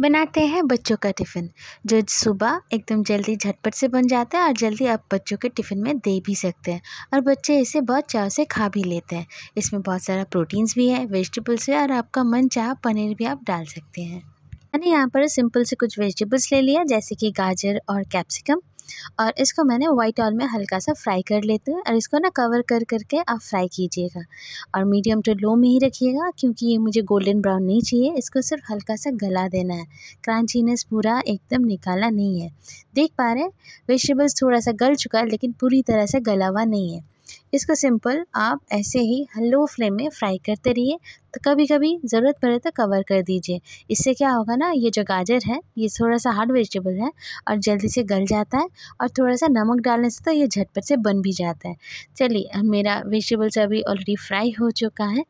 बनाते हैं बच्चों का टिफ़िन जो सुबह एकदम जल्दी झटपट से बन जाता है और जल्दी आप बच्चों के टिफ़िन में दे भी सकते हैं और बच्चे इसे बहुत चाव से खा भी लेते हैं इसमें बहुत सारा प्रोटीन्स भी है वेजिटेबल्स है और आपका मन चाह पनीर भी आप डाल सकते हैं मैंने यहाँ पर सिंपल से कुछ वेजिटेबल्स ले लिया जैसे कि गाजर और कैप्सिकम और इसको मैंने वाइट ऑयल में हल्का सा फ्राई कर लेते हैं और इसको ना कवर कर करके आप फ्राई कीजिएगा और मीडियम टू लो में ही रखिएगा क्योंकि ये मुझे गोल्डन ब्राउन नहीं चाहिए इसको सिर्फ हल्का सा गला देना है क्रांचीनेस पूरा एकदम निकाला नहीं है देख पा रहे हैं वेजिटेबल्स थोड़ा सा गल चुका है लेकिन पूरी तरह से गला हुआ नहीं है इसको सिंपल आप ऐसे ही लो फ्लेम में फ्राई करते रहिए तो कभी कभी ज़रूरत पड़े तो कवर कर दीजिए इससे क्या होगा ना ये जो गाजर है ये थोड़ा सा हार्ड वेजिटेबल है और जल्दी से गल जाता है और थोड़ा सा नमक डालने से तो ये झटपट से बन भी जाता है चलिए मेरा वेजिटेबल्स अभी ऑलरेडी फ्राई हो चुका है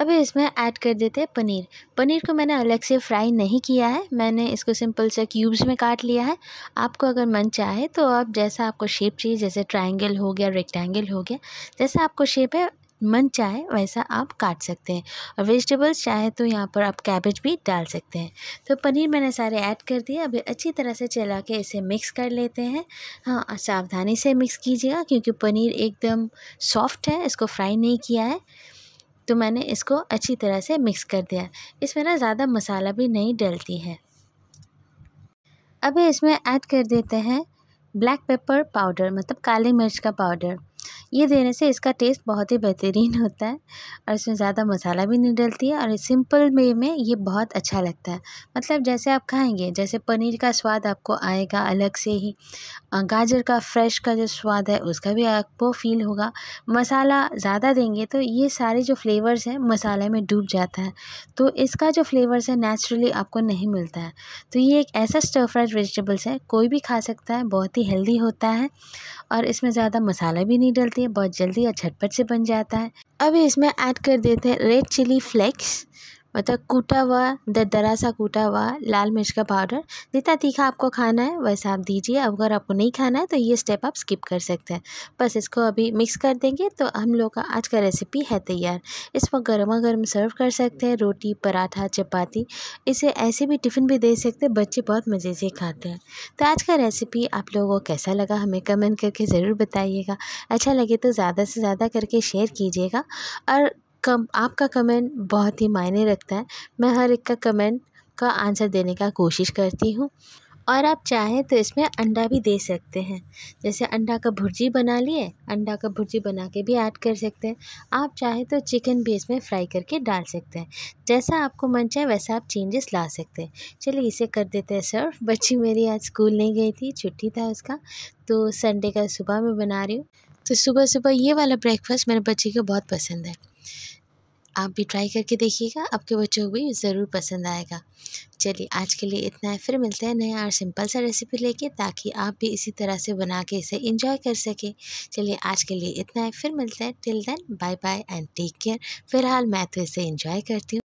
अब इसमें ऐड कर देते हैं पनीर पनीर को मैंने अलग से फ्राई नहीं किया है मैंने इसको सिंपल से क्यूब्स में काट लिया है आपको अगर मन चाहे तो आप जैसा आपको शेप चाहिए जैसे ट्रायंगल हो गया रेक्टेंगल हो गया जैसा आपको शेप है मन चाहे वैसा आप काट सकते हैं और वेजिटेबल्स चाहे तो यहाँ पर आप कैबेज भी डाल सकते हैं तो पनीर मैंने सारे ऐड कर दिए अभी अच्छी तरह से चला के इसे मिक्स कर लेते हैं हाँ सावधानी से मिक्स कीजिएगा क्योंकि पनीर एकदम सॉफ्ट है इसको फ्राई नहीं किया है तो मैंने इसको अच्छी तरह से मिक्स कर दिया इसमें ना ज़्यादा मसाला भी नहीं डलती है अभी इसमें ऐड कर देते हैं ब्लैक पेपर पाउडर मतलब काली मिर्च का पाउडर ये देने से इसका टेस्ट बहुत ही बेहतरीन होता है और इसमें ज़्यादा मसाला भी नहीं डलती है और सिंपल वे में ये बहुत अच्छा लगता है मतलब जैसे आप खाएंगे जैसे पनीर का स्वाद आपको आएगा अलग से ही गाजर का फ्रेश का जो स्वाद है उसका भी आपको फील होगा मसाला ज़्यादा देंगे तो ये सारे जो फ्लेवर्स हैं मसाले में डूब जाता है तो इसका जो फ्लेवर्स है नेचुरली आपको नहीं मिलता है तो ये एक ऐसा स्टर फ्राइड वेजिटेबल्स है कोई भी खा सकता है बहुत ही हेल्दी होता है और इसमें ज़्यादा मसाला भी नहीं डलता होती है बहुत जल्दी और झटपट से बन जाता है अब इसमें ऐड कर देते हैं रेड चिली फ्लेक्स मतलब कूटा हुआ दरदरा सा कूटा हुआ लाल मिर्च का पाउडर जितना तीखा आपको खाना है वैसा आप दीजिए अगर आपको नहीं खाना है तो ये स्टेप आप स्किप कर सकते हैं बस इसको अभी मिक्स कर देंगे तो हम लोग का आज का रेसिपी है तैयार इसको गर्मा गर्म सर्व कर सकते हैं रोटी पराठा चपाती इसे ऐसे भी टिफ़िन भी दे सकते हैं बच्चे बहुत मज़े से खाते हैं तो आज का रेसिपी आप लोगों को कैसा लगा हमें कमेंट करके ज़रूर बताइएगा अच्छा लगे तो ज़्यादा से ज़्यादा करके शेयर कीजिएगा और कम आपका कमेंट बहुत ही मायने रखता है मैं हर एक का कमेंट का आंसर देने का कोशिश करती हूँ और आप चाहें तो इसमें अंडा भी दे सकते हैं जैसे अंडा का भुर्जी बना लिए अंडा का भुर्जी बना के भी ऐड कर सकते हैं आप चाहें तो चिकन भी इसमें फ्राई करके डाल सकते हैं जैसा आपको मन चाहे वैसा आप चेंजेस ला सकते हैं चलिए इसे कर देते हैं सर बच्ची मेरी आज स्कूल नहीं गई थी छुट्टी था उसका तो संडे का सुबह मैं बना रही हूँ तो सुबह सुबह ये वाला ब्रेकफास्ट मेरे बच्चे को बहुत पसंद है आप भी ट्राई करके देखिएगा आपके बच्चों को भी ज़रूर पसंद आएगा चलिए आज के लिए इतना है फिर मिलते हैं नया और सिंपल सा रेसिपी लेके ताकि आप भी इसी तरह से बना के इसे इंजॉय कर सकें चलिए आज के लिए इतना है फिर मिलते हैं till then bye bye and take care फिलहाल मैं तो इसे इंजॉय करती हूँ